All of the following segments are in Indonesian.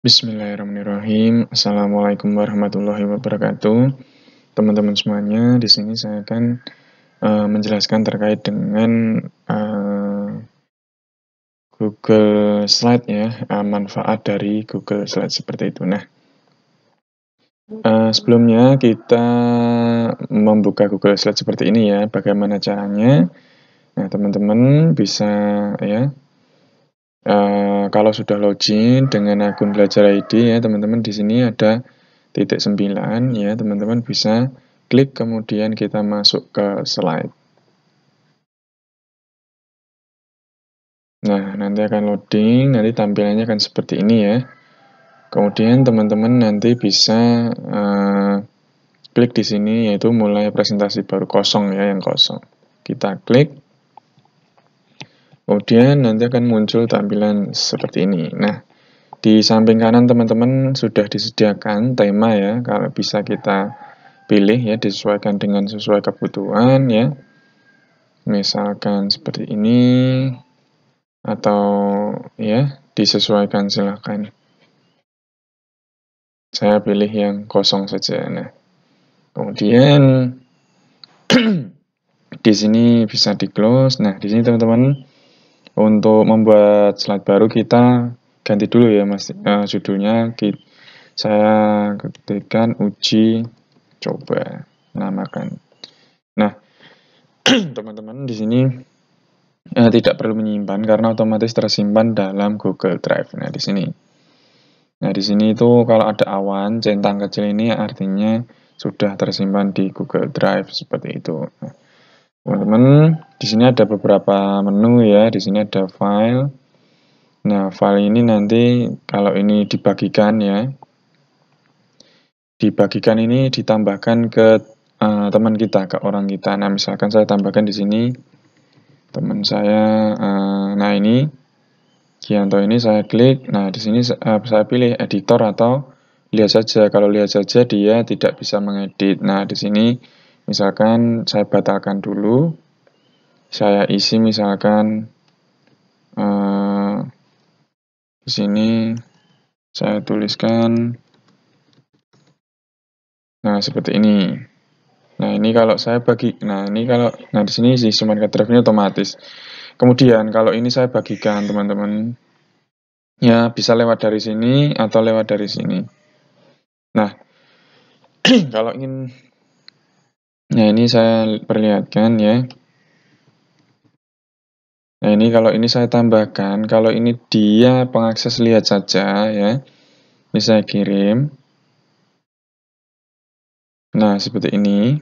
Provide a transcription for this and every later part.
Bismillahirrahmanirrahim. Assalamualaikum warahmatullahi wabarakatuh. Teman-teman semuanya, di sini saya akan uh, menjelaskan terkait dengan uh, Google Slide ya, uh, manfaat dari Google Slide seperti itu. Nah, uh, sebelumnya kita membuka Google Slide seperti ini ya. Bagaimana caranya? Nah, teman-teman bisa ya Uh, kalau sudah login dengan akun belajar ID ya teman-teman di sini ada titik 9 ya teman-teman bisa klik kemudian kita masuk ke slide. Nah, nanti akan loading, nanti tampilannya akan seperti ini ya. Kemudian teman-teman nanti bisa uh, klik di sini yaitu mulai presentasi baru kosong ya yang kosong. Kita klik Kemudian nanti akan muncul tampilan seperti ini. Nah, di samping kanan teman-teman sudah disediakan tema ya, kalau bisa kita pilih ya disesuaikan dengan sesuai kebutuhan ya. Misalkan seperti ini atau ya disesuaikan silahkan. Saya pilih yang kosong saja. Nah, kemudian di sini bisa di close. Nah, di sini teman-teman untuk membuat slide baru kita ganti dulu ya mas uh, judulnya kita, saya ketikkan uji coba namakan. Nah teman-teman di sini uh, tidak perlu menyimpan karena otomatis tersimpan dalam Google Drive. Nah di sini, nah di sini itu kalau ada awan centang kecil ini artinya sudah tersimpan di Google Drive seperti itu. Nah, teman-teman di sini ada beberapa menu ya di sini ada file nah file ini nanti kalau ini dibagikan ya dibagikan ini ditambahkan ke uh, teman kita ke orang kita nah misalkan saya tambahkan di sini teman saya uh, nah ini Gianto ini saya klik nah di sini uh, saya pilih editor atau lihat saja kalau lihat saja dia tidak bisa mengedit nah di sini Misalkan saya batalkan dulu, saya isi misalkan eh, di sini saya tuliskan nah seperti ini. Nah ini kalau saya bagi, nah ini kalau, nah di sini sih cuma ini otomatis. Kemudian kalau ini saya bagikan teman-teman, ya bisa lewat dari sini atau lewat dari sini. Nah kalau ingin Nah, ini saya perlihatkan ya. Nah, ini kalau ini saya tambahkan, kalau ini dia pengakses lihat saja ya. Ini saya kirim. Nah, seperti ini.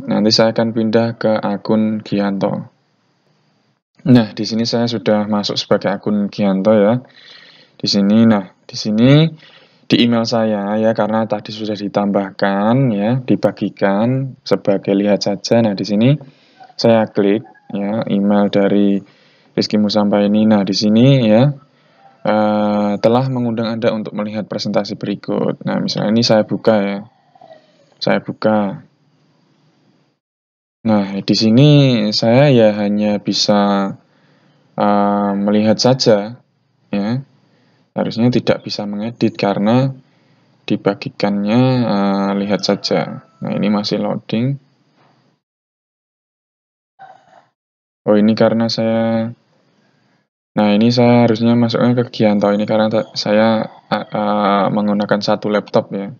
Nanti saya akan pindah ke akun Gianto. Nah, di sini saya sudah masuk sebagai akun Gianto ya. Di sini, nah, di sini di email saya ya karena tadi sudah ditambahkan ya dibagikan sebagai lihat saja nah di sini saya klik ya email dari Rizky Musamba ini nah di sini ya uh, telah mengundang anda untuk melihat presentasi berikut nah misalnya ini saya buka ya saya buka nah di sini saya ya hanya bisa uh, melihat saja ya harusnya tidak bisa mengedit karena dibagikannya uh, lihat saja. Nah, ini masih loading. Oh, ini karena saya Nah, ini saya harusnya masuknya ke Gianto ini karena saya uh, menggunakan satu laptop ya.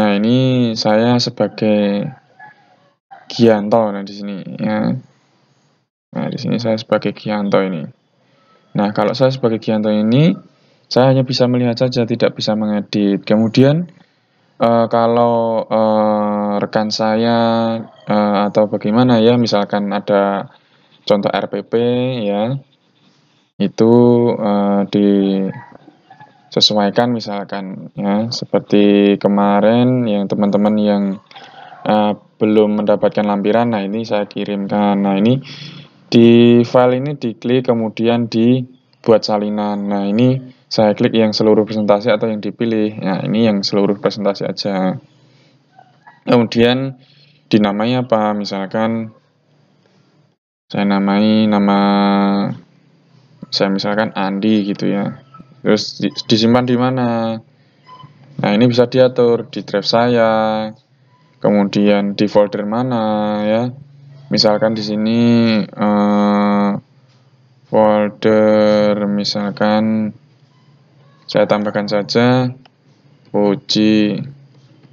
Nah, ini saya sebagai Gianto nah di sini ya. Nah, di sini saya sebagai Gianto ini. Nah, kalau saya sebagai Gianto ini, saya hanya bisa melihat saja, tidak bisa mengedit. Kemudian, uh, kalau uh, rekan saya uh, atau bagaimana ya, misalkan ada contoh RPP ya, itu uh, disesuaikan misalkan ya, seperti kemarin yang teman-teman yang uh, belum mendapatkan lampiran, nah ini saya kirimkan. Nah ini di file ini diklik kemudian di buat salinan. Nah, ini hmm. saya klik yang seluruh presentasi atau yang dipilih. Nah, ini yang seluruh presentasi aja. Kemudian dinamai apa? Misalkan saya namai nama saya misalkan Andi gitu ya. Terus disimpan di mana? Nah, ini bisa diatur di drive saya, kemudian di folder mana ya. Misalkan di sini eh, folder misalkan saya tambahkan saja uji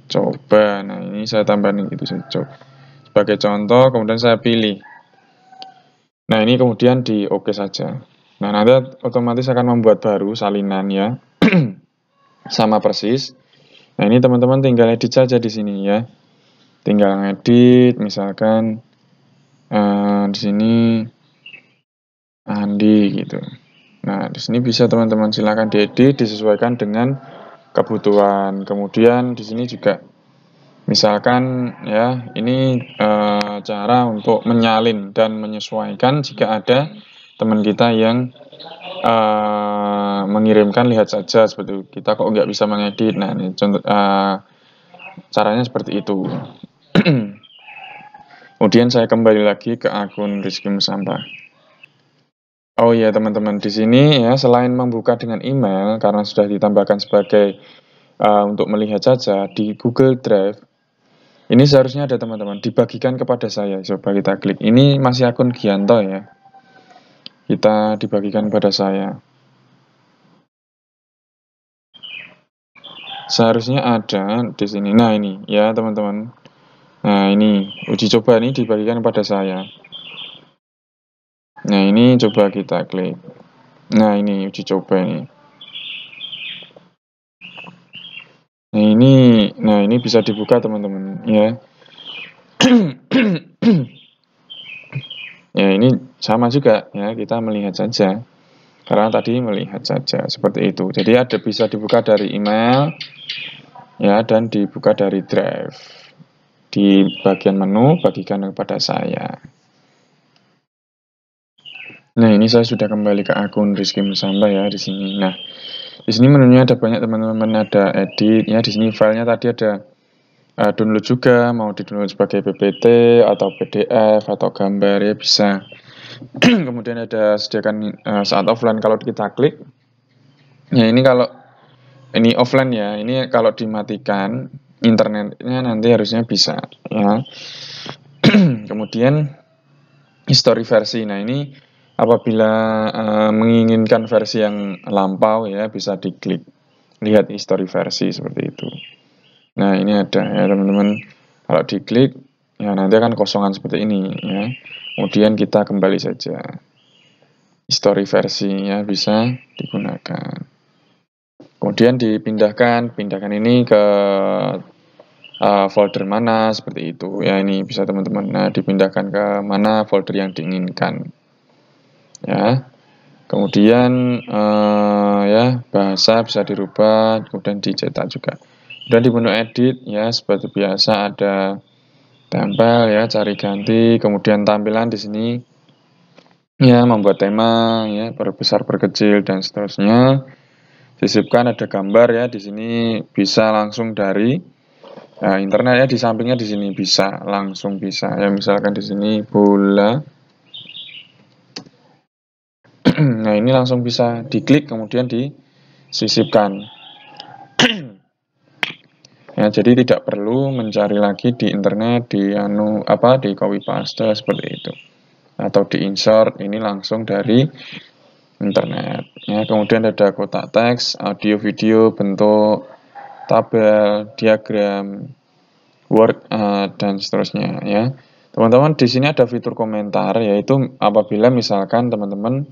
coba nah ini saya tambahkan itu saja sebagai contoh kemudian saya pilih nah ini kemudian di oke OK saja nah nanti otomatis akan membuat baru salinan ya sama persis nah ini teman-teman tinggal edit saja di sini ya tinggal edit misalkan uh, di sini Andi gitu. Nah, di sini bisa teman-teman silakan diedit disesuaikan dengan kebutuhan. Kemudian di sini juga misalkan ya ini e, cara untuk menyalin dan menyesuaikan jika ada teman kita yang e, mengirimkan lihat saja seperti itu. kita kok nggak bisa mengedit. Nah, ini contoh e, caranya seperti itu. Kemudian saya kembali lagi ke akun Rizky Musamba. Oh iya teman-teman, di sini ya selain membuka dengan email karena sudah ditambahkan sebagai uh, untuk melihat saja di Google Drive. Ini seharusnya ada teman-teman dibagikan kepada saya. Coba kita klik. Ini masih akun Gianto ya. Kita dibagikan kepada saya. Seharusnya ada di sini. Nah ini ya teman-teman. Nah ini uji coba ini dibagikan kepada saya. Nah, ini coba kita klik. Nah, ini uji coba ini. Nah, ini nah ini bisa dibuka teman-teman ya. ya, ini sama juga ya, kita melihat saja. Karena tadi melihat saja seperti itu. Jadi ada bisa dibuka dari email ya dan dibuka dari drive. Di bagian menu bagikan kepada saya. Nah, ini saya sudah kembali ke akun Rizky Musamba ya di sini. Nah, di sini menunya ada banyak teman-teman ada edit ya di sini filenya tadi ada uh, download juga mau di download sebagai PPT atau PDF atau gambar ya bisa. Kemudian ada sediakan uh, saat offline kalau kita klik. Ya ini kalau ini offline ya. Ini kalau dimatikan internetnya nanti harusnya bisa ya. Kemudian history versi. Nah, ini Apabila uh, menginginkan versi yang lampau ya bisa diklik. Lihat histori versi seperti itu. Nah, ini ada ya teman-teman. Kalau diklik ya nanti akan kosongan seperti ini ya. Kemudian kita kembali saja. Histori versinya bisa digunakan. Kemudian dipindahkan, pindahkan ini ke uh, folder mana seperti itu. Ya ini bisa teman-teman nah, dipindahkan ke mana folder yang diinginkan ya kemudian uh, ya bahasa bisa dirubah kemudian dicetak juga dan di menu edit ya seperti biasa ada tempel ya cari ganti kemudian tampilan di sini ya membuat tema ya perbesar perkecil dan seterusnya Sisipkan ada gambar ya di sini bisa langsung dari ya, internet ya di sampingnya di sini bisa langsung bisa ya misalkan di sini bola nah ini langsung bisa diklik kemudian disisipkan ya jadi tidak perlu mencari lagi di internet di anu apa di copy paste seperti itu atau di insert ini langsung dari internet ya kemudian ada kotak teks audio video bentuk tabel diagram word uh, dan seterusnya ya teman-teman di sini ada fitur komentar yaitu apabila misalkan teman-teman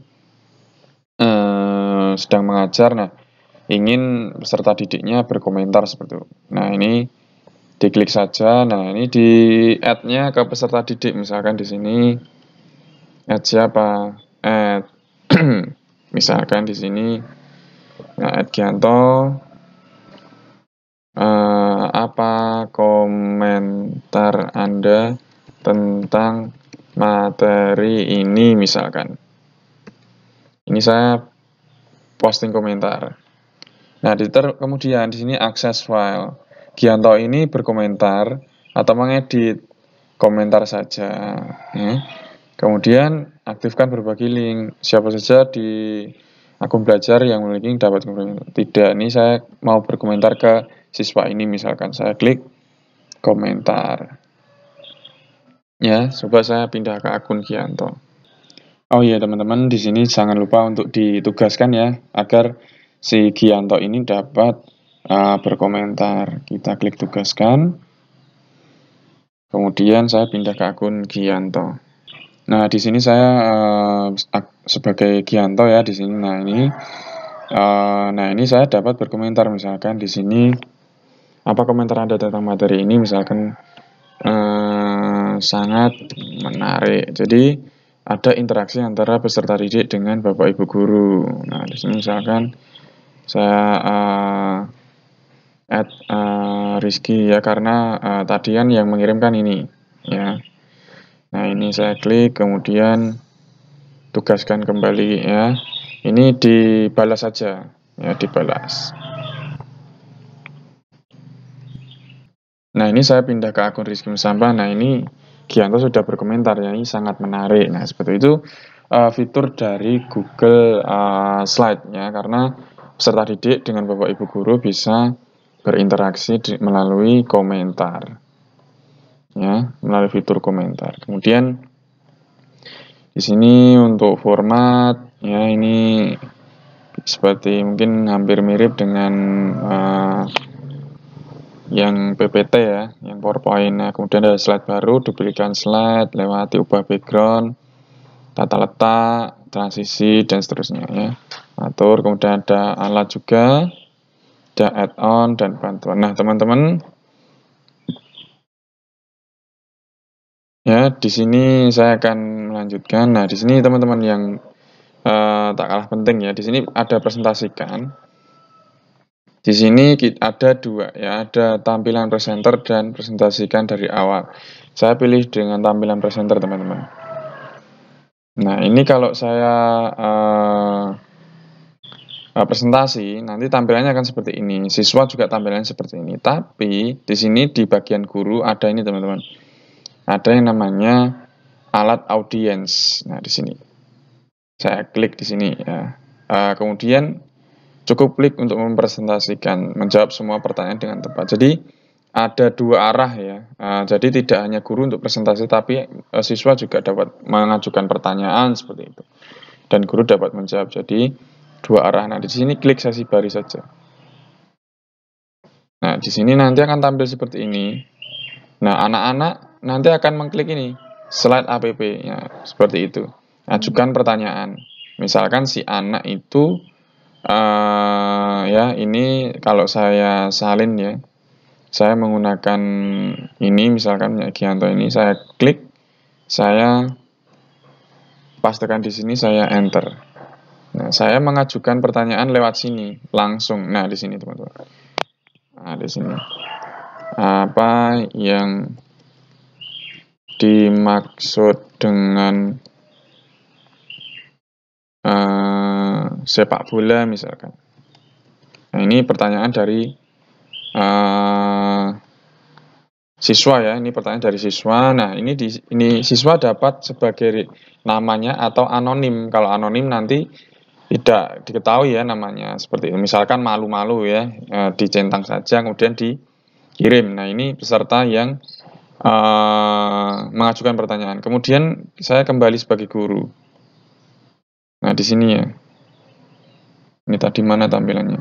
Eh, sedang mengajar, nah ingin peserta didiknya berkomentar seperti itu. Nah ini diklik saja. Nah ini di add-nya ke peserta didik misalkan di sini add siapa? Add misalkan di sini nah, add Gianto. Eh, apa komentar Anda tentang materi ini misalkan? Ini saya posting komentar. Nah, di ter kemudian di sini akses file. Gianto ini berkomentar atau mengedit komentar saja. Ya. Kemudian aktifkan berbagi link. Siapa saja di akun belajar yang memiliki dapat komentar. Tidak, ini saya mau berkomentar ke siswa ini misalkan. Saya klik komentar. Ya, coba saya pindah ke akun Gianto. Oh iya teman-teman, di sini jangan lupa untuk ditugaskan ya agar si Gianto ini dapat uh, berkomentar. Kita klik tugaskan. Kemudian saya pindah ke akun Gianto. Nah, di sini saya uh, sebagai Gianto ya di sini. Nah, ini uh, nah ini saya dapat berkomentar misalkan di sini apa komentar Anda tentang materi ini misalkan uh, sangat menarik. Jadi ada interaksi antara peserta didik dengan bapak ibu guru. Nah, di sini misalkan saya uh, add uh, Rizky ya karena uh, tadian yang mengirimkan ini ya. Nah, ini saya klik kemudian tugaskan kembali ya. Ini dibalas saja ya, dibalas. Nah, ini saya pindah ke akun Rizky Musamba. Nah, ini Gianto sudah berkomentar ya ini sangat menarik. Nah seperti itu uh, fitur dari Google uh, eh, Slide ya karena peserta didik dengan bapak ibu guru bisa berinteraksi di, melalui komentar ya melalui fitur komentar. Kemudian di sini untuk format ya ini seperti mungkin hampir mirip dengan uh, yang PPT ya, yang PowerPoint. Nah, kemudian ada slide baru, duplikan slide, lewati ubah background, tata letak, transisi, dan seterusnya ya. Atur, kemudian ada alat juga, ada add-on, dan bantuan. Nah, teman-teman, ya, di sini saya akan melanjutkan. Nah, di sini teman-teman yang uh, tak kalah penting ya, di sini ada presentasikan di sini ada dua ya, ada tampilan presenter dan presentasikan dari awal. Saya pilih dengan tampilan presenter teman-teman. Nah ini kalau saya uh, presentasi, nanti tampilannya akan seperti ini. Siswa juga tampilannya seperti ini. Tapi di sini di bagian guru ada ini teman-teman. Ada yang namanya alat audiens. Nah di sini saya klik di sini ya. Uh, kemudian cukup klik untuk mempresentasikan, menjawab semua pertanyaan dengan tepat. Jadi ada dua arah ya. Eh, jadi tidak hanya guru untuk presentasi, tapi eh, siswa juga dapat mengajukan pertanyaan seperti itu. Dan guru dapat menjawab. Jadi dua arah. Nah di sini klik sesi baris saja. Nah di sini nanti akan tampil seperti ini. Nah anak-anak nanti akan mengklik ini slide app ya, seperti itu. Ajukan pertanyaan. Misalkan si anak itu uh, ya ini kalau saya salin ya saya menggunakan ini misalkan ya Gianto ini saya klik saya pastikan di sini saya enter nah saya mengajukan pertanyaan lewat sini langsung nah di sini teman-teman nah di sini apa yang dimaksud dengan eh, sepak bola misalkan. Nah, ini pertanyaan dari uh, siswa ya, ini pertanyaan dari siswa. Nah, ini di, ini siswa dapat sebagai namanya atau anonim. Kalau anonim nanti tidak diketahui ya namanya seperti itu. Misalkan malu-malu ya, uh, dicentang saja kemudian dikirim. Nah, ini peserta yang uh, mengajukan pertanyaan. Kemudian saya kembali sebagai guru. Nah, di sini ya. Ini tadi mana tampilannya?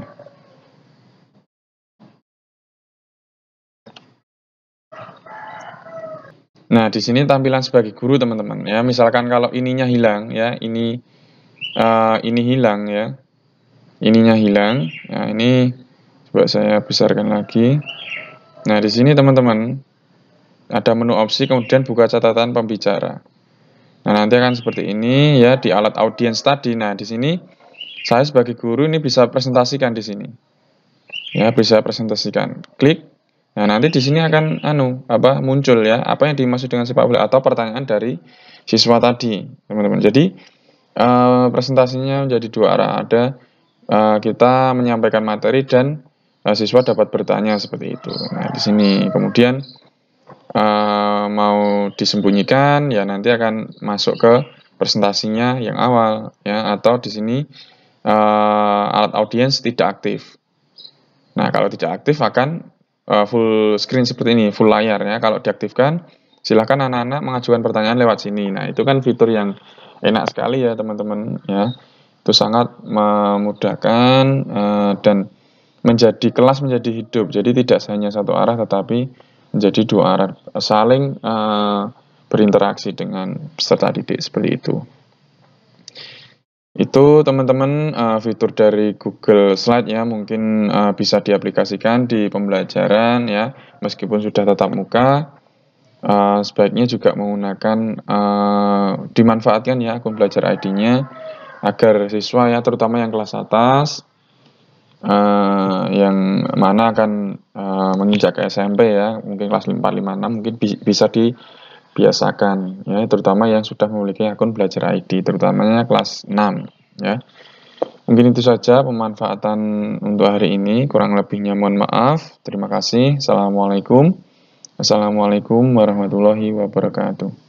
Nah, di sini tampilan sebagai guru, teman-teman. Ya, misalkan kalau ininya hilang, ya, ini uh, ini hilang, ya, ininya hilang. Nah, ini coba saya besarkan lagi. Nah, di sini teman-teman ada menu opsi, kemudian buka catatan pembicara. Nah, nanti akan seperti ini, ya, di alat audiens tadi. Nah, di sini saya sebagai guru ini bisa presentasikan di sini. Ya, bisa presentasikan. Klik. Nah, nanti di sini akan anu apa muncul ya, apa yang dimaksud dengan sepak bola atau pertanyaan dari siswa tadi, teman-teman. Jadi, uh, presentasinya menjadi dua arah. Ada uh, kita menyampaikan materi dan uh, siswa dapat bertanya seperti itu. Nah, di sini kemudian uh, mau disembunyikan ya nanti akan masuk ke presentasinya yang awal ya atau di sini uh, alat audiens tidak aktif. Nah, kalau tidak aktif akan uh, full screen seperti ini, full layar ya. Kalau diaktifkan, silakan anak-anak mengajukan pertanyaan lewat sini. Nah, itu kan fitur yang enak sekali ya, teman-teman ya. Itu sangat memudahkan uh, dan menjadi kelas menjadi hidup. Jadi tidak hanya satu arah tetapi menjadi dua arah saling uh, berinteraksi dengan peserta didik seperti itu. Itu teman-teman uh, fitur dari Google Slide ya mungkin uh, bisa diaplikasikan di pembelajaran ya meskipun sudah tatap muka uh, sebaiknya juga menggunakan uh, dimanfaatkan ya akun belajar ID-nya agar siswa ya terutama yang kelas atas uh, yang mana akan uh, menginjak ke SMP ya mungkin kelas 4 5 6 mungkin bi bisa di biasakan ya terutama yang sudah memiliki akun belajar ID terutamanya kelas 6 ya mungkin itu saja pemanfaatan untuk hari ini kurang lebihnya mohon maaf terima kasih assalamualaikum assalamualaikum warahmatullahi wabarakatuh